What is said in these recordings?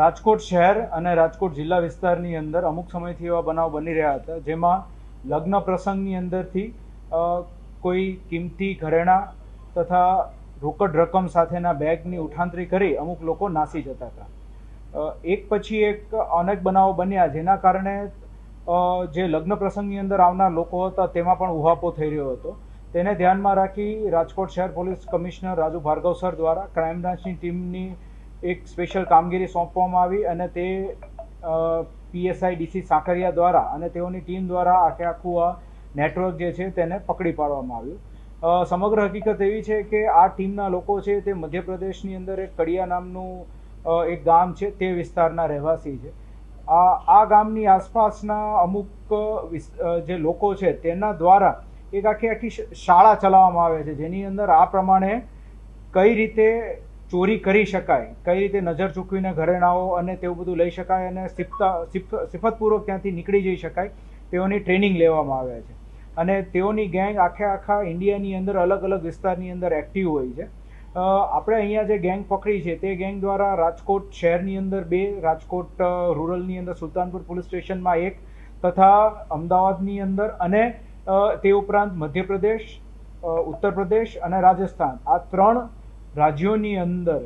રાજકોટ શહેર અને રાજકોટ જિલ્લા વિસ્તારની અંદર અમુક સમયથી એવા બનાવ બની રહ્યા હતા જેમાં લગ્ન પ્રસંગની અંદરથી કોઈ કિંમતી ઘરેણાં તથા રોકડ રકમ સાથેના બેગની ઉઠાંતરી કરી અમુક લોકો નાસી જતા હતા એક પછી એક અનેક બનાવો બન્યા જેના કારણે જે લગ્ન પ્રસંગની અંદર આવનાર લોકો હતા તેમાં પણ ઉહાપો થઈ રહ્યો હતો તેને ધ્યાનમાં રાખી રાજકોટ શહેર police commissioner Raju Bhargav sir દ્વારા ક્રાઇમ બ્રાન્ચની ટીમની એક સ્પેશિયલ કામગીરી સોંપવામાં આવી અને તે પીએસઆઈ ડીસી સાકરિયા દ્વારા અને તેઓની ટીમ દ્વારા આખે આખું આ નેટવર્ક જે છે તેને પકડી પાડવામાં આવ્યું સમગ્ર હકીકત એવી છે કે આ ટીમના લોકો છે તે મધ્યપ્રદેશની અંદર એક કડિયા નામનું એક ગામ છે તે વિસ્તારના રહેવાસી છે આ ગામની આસપાસના અમુક જે લોકો છે તેના દ્વારા એક આખી આખી શાળા ચલાવવામાં આવે છે જેની અંદર આ પ્રમાણે કઈ રીતે ચોરી કરી શકાય કઈ રીતે નજર ચૂકવીને ઘરેણાઓ અને તેવું બધું લઈ શકાય અને સિફતા સિફતપૂર્વક ત્યાંથી નીકળી જઈ શકાય તેઓની ટ્રેનિંગ લેવામાં આવે છે અને તેઓની ગેંગ આખે આખા ઇન્ડિયાની અંદર અલગ અલગ વિસ્તારની અંદર એક્ટિવ હોય છે આપણે અહીંયા જે ગેંગ પકડી છે તે ગેંગ દ્વારા રાજકોટ શહેરની અંદર બે રાજકોટ રૂરલની અંદર સુલતાનપુર પોલીસ સ્ટેશનમાં એક તથા અમદાવાદની અંદર અને તે ઉપરાંત મધ્યપ્રદેશ ઉત્તર પ્રદેશ અને રાજસ્થાન આ ત્રણ રાજ્યોની અંદર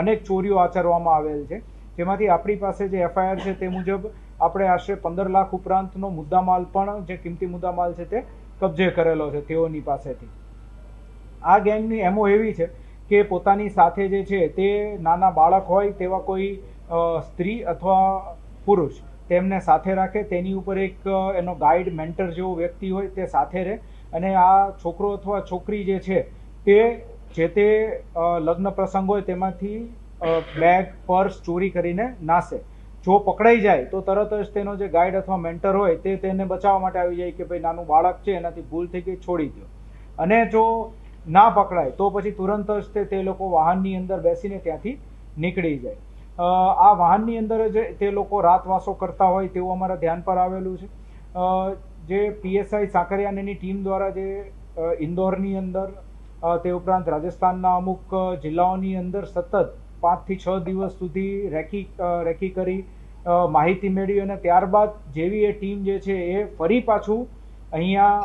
અનેક ચોરીઓ આચરવામાં આવેલ છે જેમાંથી આપણી પાસે જે એફઆઈઆર છે તે મુજબ આપણે આશરે પંદર લાખ ઉપરાંતનો મુદ્દામાલ પણ જે કિંમતી મુદ્દામાલ છે તે કબજે કરેલો છે તેઓની પાસેથી આ ગેંગની એમો એવી છે કે પોતાની સાથે જે છે તે નાના બાળક હોય તેવા કોઈ સ્ત્રી અથવા પુરુષ તેમને સાથે રાખે તેની ઉપર એક એનો ગાઈડ મેન્ટર જેવો વ્યક્તિ હોય તે સાથે રહે અને આ છોકરો અથવા છોકરી જે છે તે જે તે લગ્ન પ્રસંગ હોય તેમાંથી બેગ પર્સ ચોરી કરીને નાસે જો પકડાઈ જાય તો તરત જ તેનો જે ગાઈડ અથવા મેન્ટર હોય તે તેને બચાવવા માટે આવી જાય કે ભાઈ નાનું બાળક છે એનાથી ભૂલ થઈ ગઈ છોડી દો અને જો ના પકડાય તો પછી તુરંત જ તે લોકો વાહનની અંદર બેસીને ત્યાંથી નીકળી જાય આ વાહનની અંદર જ તે લોકો રાતવાસો કરતા હોય તેવું અમારા ધ્યાન પર આવેલું છે જે પીએસઆઈ સાકરિયાની ટીમ દ્વારા જે ઇન્દોરની અંદર તે ઉપરાંત રાજસ્થાનના અમુક જિલ્લાઓની અંદર સતત પાંચથી છ દિવસ સુધી રેકી રેકી કરી માહિતી મેળવી અને ત્યારબાદ જેવી એ ટીમ જે છે એ ફરી પાછું અહીંયા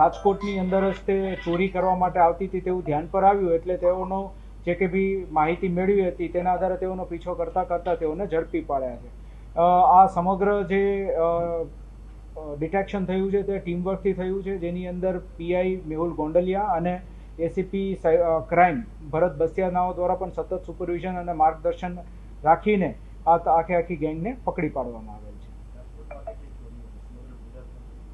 રાજકોટની અંદર જ તે ચોરી કરવા માટે આવતી હતી તેવું ધ્યાન પર આવ્યું એટલે તેઓનો જે કે બી માહિતી મેળવી હતી તેના આધારે તેઓનો પીછો કરતાં કરતાં તેઓને ઝડપી પાડ્યા છે આ સમગ્ર જે ડિટેક્શન થયું છે તે ટીમવર્કથી થયું છે જેની અંદર પીઆઈ મેહુલ ગોંડલિયા અને એસીપી ક્રાઇમ ભરત બસિયાનાઓ દ્વારા પણ સતત સુપરવિઝન અને માર્ગદર્શન રાખીને આ આખી આખી ગેંગને પકડી પાડવામાં આવેલ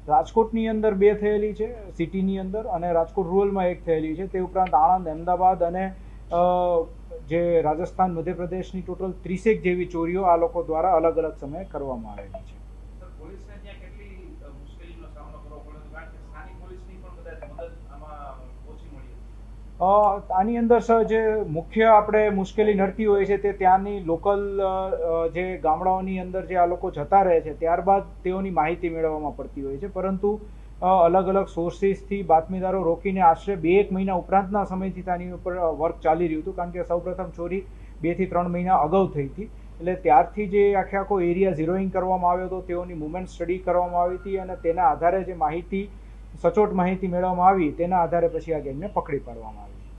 છે રાજકોટની અંદર બે થયેલી છે સિટીની અંદર અને રાજકોટ રૂરલમાં એક થયેલી છે તે ઉપરાંત આણંદ અમદાવાદ અને જે રાજસ્થાન મધ્યપ્રદેશની ટોટલ ત્રીસેક જેવી ચોરીઓ આ લોકો દ્વારા અલગ અલગ સમયે કરવામાં આવેલી છે પોલીસને ત્યાં કેટલી મુશ્કેલીનો સામનો કરવો પડ્યો કારણ કે સ્થાનિક પોલીસની પણ કદાચ મદદ આમાં આની અંદર સર જે મુખ્ય આપણે મુશ્કેલી નડતી હોય છે તે ત્યાંની લોકલ જે ગામડાઓની અંદર જે આ લોકો જતા રહે છે ત્યારબાદ તેઓની માહિતી મેળવવામાં પડતી હોય છે પરંતુ અલગ અલગ સોર્સિસથી બાતમીદારો રોકીને આશરે બે એક મહિના ઉપરાંતના સમયથી તેની ઉપર વર્ક ચાલી રહ્યું હતું કારણ કે સૌપ્રથમ ચોરી બેથી ત્રણ મહિના અગાઉ થઈ હતી એટલે ત્યારથી જે આખે આખો એરિયા ઝીરોઈંગ કરવામાં આવ્યો હતો તેઓની મુવમેન્ટ સ્ટડી કરવામાં આવી હતી અને તેના આધારે જે માહિતી સચોટ માહિતી મેળવવામાં આવી તેના આધારે પછી આ ગેંગને પકડી પાડવામાં આવી